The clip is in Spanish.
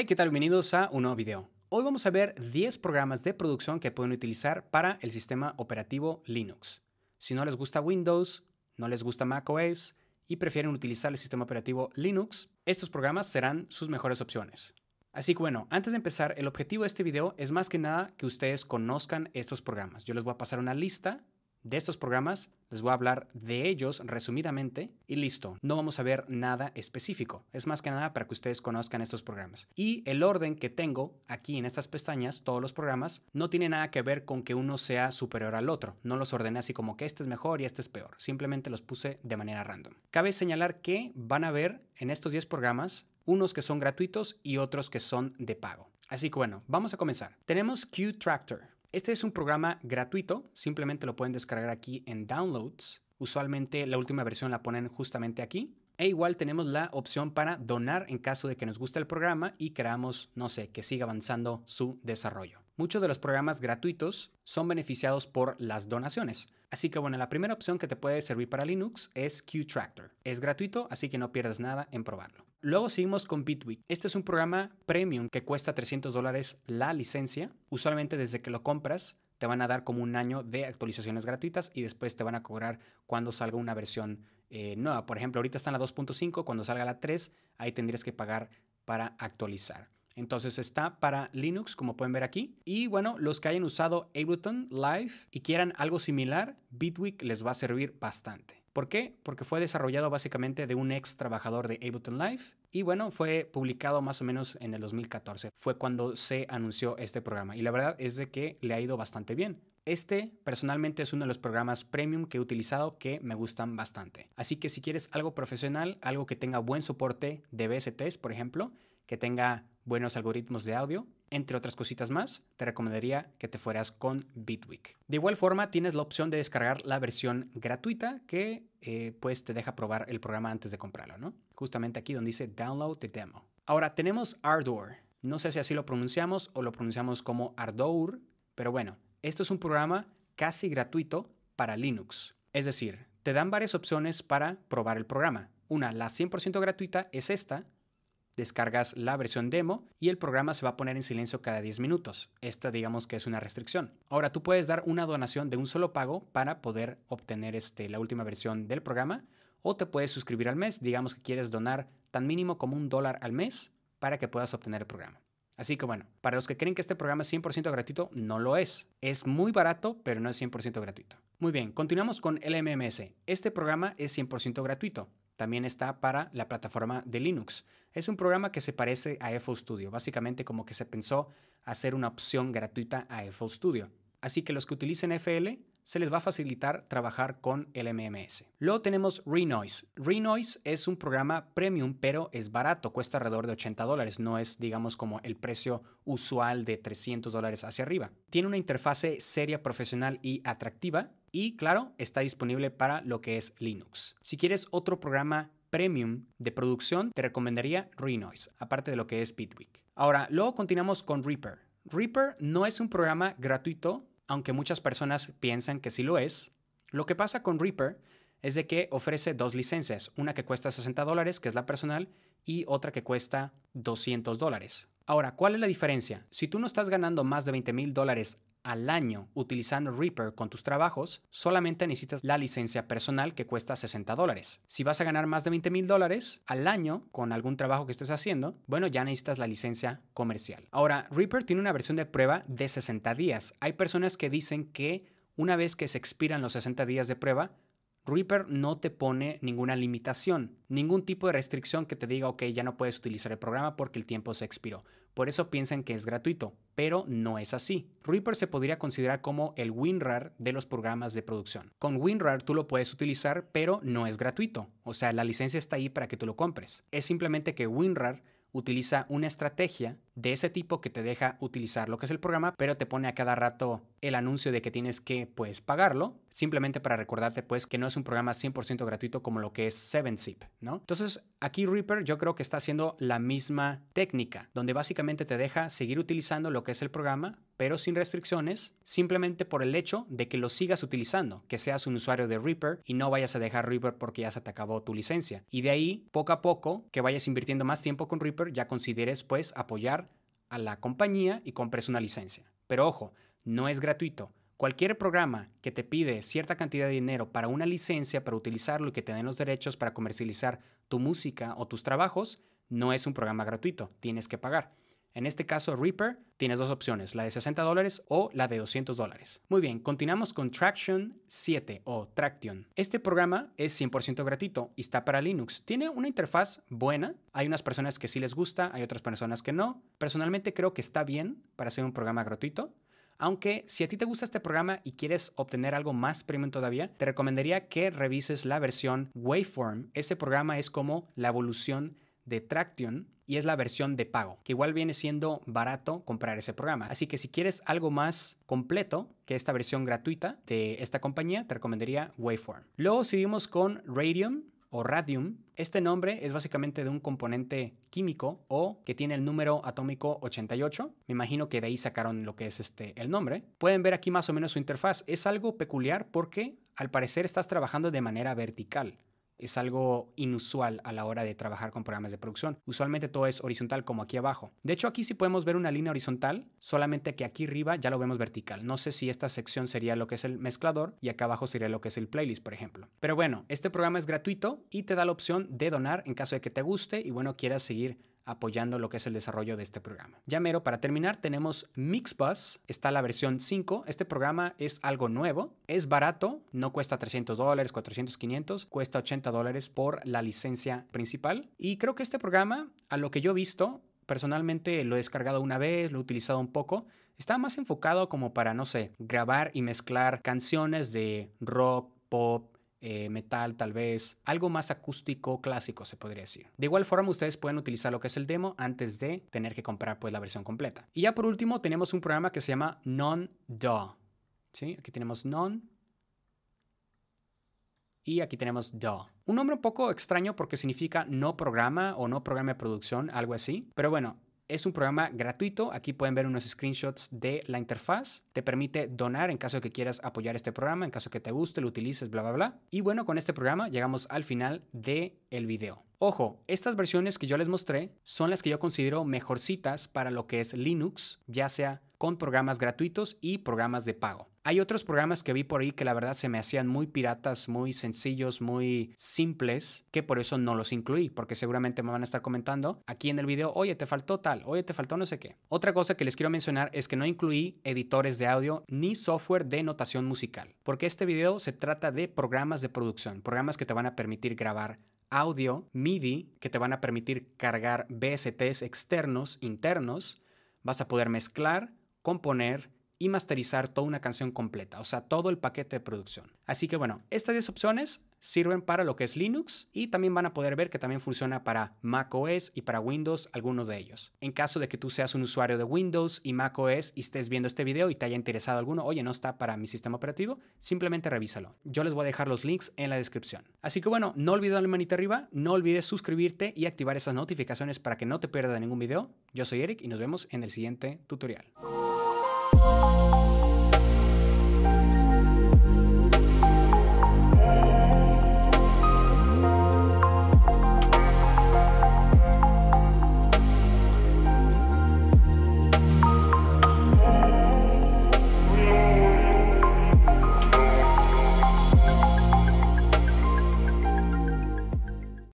Hey, ¿qué tal? Bienvenidos a un nuevo video. Hoy vamos a ver 10 programas de producción que pueden utilizar para el sistema operativo Linux. Si no les gusta Windows, no les gusta macOS y prefieren utilizar el sistema operativo Linux, estos programas serán sus mejores opciones. Así que bueno, antes de empezar, el objetivo de este video es más que nada que ustedes conozcan estos programas. Yo les voy a pasar una lista de estos programas, les voy a hablar de ellos resumidamente y listo. No vamos a ver nada específico. Es más que nada para que ustedes conozcan estos programas. Y el orden que tengo aquí en estas pestañas, todos los programas, no tiene nada que ver con que uno sea superior al otro. No los ordené así como que este es mejor y este es peor. Simplemente los puse de manera random. Cabe señalar que van a ver en estos 10 programas unos que son gratuitos y otros que son de pago. Así que bueno, vamos a comenzar. Tenemos Qtractor. Este es un programa gratuito, simplemente lo pueden descargar aquí en Downloads. Usualmente la última versión la ponen justamente aquí. E igual tenemos la opción para donar en caso de que nos guste el programa y creamos, no sé, que siga avanzando su desarrollo. Muchos de los programas gratuitos son beneficiados por las donaciones. Así que bueno, la primera opción que te puede servir para Linux es QTractor. Es gratuito, así que no pierdas nada en probarlo. Luego seguimos con Bitwig. Este es un programa premium que cuesta 300 dólares la licencia. Usualmente desde que lo compras te van a dar como un año de actualizaciones gratuitas y después te van a cobrar cuando salga una versión eh, nueva. Por ejemplo, ahorita está en la 2.5, cuando salga la 3, ahí tendrías que pagar para actualizar. Entonces está para Linux, como pueden ver aquí. Y bueno, los que hayan usado Ableton Live y quieran algo similar, Bitwig les va a servir bastante. ¿Por qué? Porque fue desarrollado básicamente de un ex trabajador de Ableton Live y bueno, fue publicado más o menos en el 2014. Fue cuando se anunció este programa y la verdad es de que le ha ido bastante bien. Este personalmente es uno de los programas premium que he utilizado que me gustan bastante. Así que si quieres algo profesional, algo que tenga buen soporte de BSTs, por ejemplo, que tenga buenos algoritmos de audio, entre otras cositas más, te recomendaría que te fueras con Bitwig. De igual forma, tienes la opción de descargar la versión gratuita que eh, pues te deja probar el programa antes de comprarlo, ¿no? Justamente aquí donde dice Download the Demo. Ahora, tenemos Ardour. No sé si así lo pronunciamos o lo pronunciamos como Ardour, pero bueno, esto es un programa casi gratuito para Linux. Es decir, te dan varias opciones para probar el programa. Una, la 100% gratuita, es esta, descargas la versión demo y el programa se va a poner en silencio cada 10 minutos. Esta digamos que es una restricción. Ahora tú puedes dar una donación de un solo pago para poder obtener este, la última versión del programa o te puedes suscribir al mes, digamos que quieres donar tan mínimo como un dólar al mes para que puedas obtener el programa. Así que bueno, para los que creen que este programa es 100% gratuito, no lo es. Es muy barato, pero no es 100% gratuito. Muy bien, continuamos con LMMS. Este programa es 100% gratuito también está para la plataforma de Linux. Es un programa que se parece a FL Studio, básicamente como que se pensó hacer una opción gratuita a FL Studio. Así que los que utilicen FL se les va a facilitar trabajar con el MMS. Luego tenemos Renoise. Renoise es un programa premium, pero es barato, cuesta alrededor de 80 dólares, no es, digamos, como el precio usual de 300 dólares hacia arriba. Tiene una interfase seria, profesional y atractiva, y claro, está disponible para lo que es Linux. Si quieres otro programa premium de producción, te recomendaría Renoise, aparte de lo que es Bitwig. Ahora, luego continuamos con Reaper. Reaper no es un programa gratuito, aunque muchas personas piensan que sí lo es. Lo que pasa con Reaper es de que ofrece dos licencias, una que cuesta 60 dólares, que es la personal, y otra que cuesta 200 dólares. Ahora, ¿cuál es la diferencia? Si tú no estás ganando más de 20 mil dólares al año utilizando Reaper con tus trabajos, solamente necesitas la licencia personal que cuesta 60 dólares. Si vas a ganar más de 20 mil dólares al año con algún trabajo que estés haciendo, bueno, ya necesitas la licencia comercial. Ahora, Reaper tiene una versión de prueba de 60 días. Hay personas que dicen que una vez que se expiran los 60 días de prueba, Reaper no te pone ninguna limitación, ningún tipo de restricción que te diga, ok, ya no puedes utilizar el programa porque el tiempo se expiró. Por eso piensan que es gratuito, pero no es así. Reaper se podría considerar como el WinRAR de los programas de producción. Con WinRAR tú lo puedes utilizar, pero no es gratuito. O sea, la licencia está ahí para que tú lo compres. Es simplemente que WinRAR utiliza una estrategia de ese tipo que te deja utilizar lo que es el programa, pero te pone a cada rato el anuncio de que tienes que pues pagarlo, simplemente para recordarte pues que no es un programa 100% gratuito como lo que es 7zip, ¿no? Entonces, aquí Reaper yo creo que está haciendo la misma técnica, donde básicamente te deja seguir utilizando lo que es el programa, pero sin restricciones, simplemente por el hecho de que lo sigas utilizando, que seas un usuario de Reaper y no vayas a dejar Reaper porque ya se te acabó tu licencia. Y de ahí, poco a poco, que vayas invirtiendo más tiempo con Reaper, ya consideres pues apoyar a la compañía y compres una licencia. Pero ojo, no es gratuito. Cualquier programa que te pide cierta cantidad de dinero para una licencia, para utilizarlo y que te den los derechos para comercializar tu música o tus trabajos, no es un programa gratuito, tienes que pagar. En este caso, Reaper, tienes dos opciones, la de 60 dólares o la de 200 dólares. Muy bien, continuamos con Traction 7 o Traction. Este programa es 100% gratuito y está para Linux. Tiene una interfaz buena. Hay unas personas que sí les gusta, hay otras personas que no. Personalmente creo que está bien para ser un programa gratuito. Aunque si a ti te gusta este programa y quieres obtener algo más premium todavía, te recomendaría que revises la versión Waveform. Ese programa es como la evolución de Traction y es la versión de pago, que igual viene siendo barato comprar ese programa. Así que si quieres algo más completo que esta versión gratuita de esta compañía, te recomendaría Waveform. Luego seguimos con Radium o Radium. Este nombre es básicamente de un componente químico o que tiene el número atómico 88. Me imagino que de ahí sacaron lo que es este el nombre. Pueden ver aquí más o menos su interfaz. Es algo peculiar porque al parecer estás trabajando de manera vertical es algo inusual a la hora de trabajar con programas de producción. Usualmente todo es horizontal como aquí abajo. De hecho, aquí sí podemos ver una línea horizontal, solamente que aquí arriba ya lo vemos vertical. No sé si esta sección sería lo que es el mezclador y acá abajo sería lo que es el playlist, por ejemplo. Pero bueno, este programa es gratuito y te da la opción de donar en caso de que te guste y bueno, quieras seguir apoyando lo que es el desarrollo de este programa. Ya mero, para terminar, tenemos Mixbus, está la versión 5. Este programa es algo nuevo, es barato, no cuesta 300 dólares, 400, 500, cuesta 80 dólares por la licencia principal. Y creo que este programa, a lo que yo he visto, personalmente lo he descargado una vez, lo he utilizado un poco, está más enfocado como para, no sé, grabar y mezclar canciones de rock, pop, eh, metal tal vez, algo más acústico clásico se podría decir. De igual forma ustedes pueden utilizar lo que es el demo antes de tener que comprar pues la versión completa. Y ya por último tenemos un programa que se llama non do ¿Sí? Aquí tenemos Non y aquí tenemos DAW. Un nombre un poco extraño porque significa no programa o no programa de producción, algo así. Pero bueno, es un programa gratuito, aquí pueden ver unos screenshots de la interfaz, te permite donar en caso de que quieras apoyar este programa, en caso de que te guste, lo utilices, bla, bla, bla. Y bueno, con este programa llegamos al final del video. Ojo, estas versiones que yo les mostré son las que yo considero mejorcitas para lo que es Linux, ya sea con programas gratuitos y programas de pago. Hay otros programas que vi por ahí que la verdad se me hacían muy piratas, muy sencillos, muy simples, que por eso no los incluí, porque seguramente me van a estar comentando aquí en el video, oye, te faltó tal, oye, te faltó no sé qué. Otra cosa que les quiero mencionar es que no incluí editores de audio ni software de notación musical, porque este video se trata de programas de producción, programas que te van a permitir grabar audio MIDI que te van a permitir cargar BSTs externos, internos, vas a poder mezclar componer y masterizar toda una canción completa, o sea, todo el paquete de producción. Así que bueno, estas 10 opciones sirven para lo que es Linux y también van a poder ver que también funciona para macOS y para Windows, algunos de ellos. En caso de que tú seas un usuario de Windows y macOS y estés viendo este video y te haya interesado alguno, oye, no está para mi sistema operativo, simplemente revísalo. Yo les voy a dejar los links en la descripción. Así que bueno, no olvides darle manita arriba, no olvides suscribirte y activar esas notificaciones para que no te pierdas ningún video. Yo soy Eric y nos vemos en el siguiente tutorial.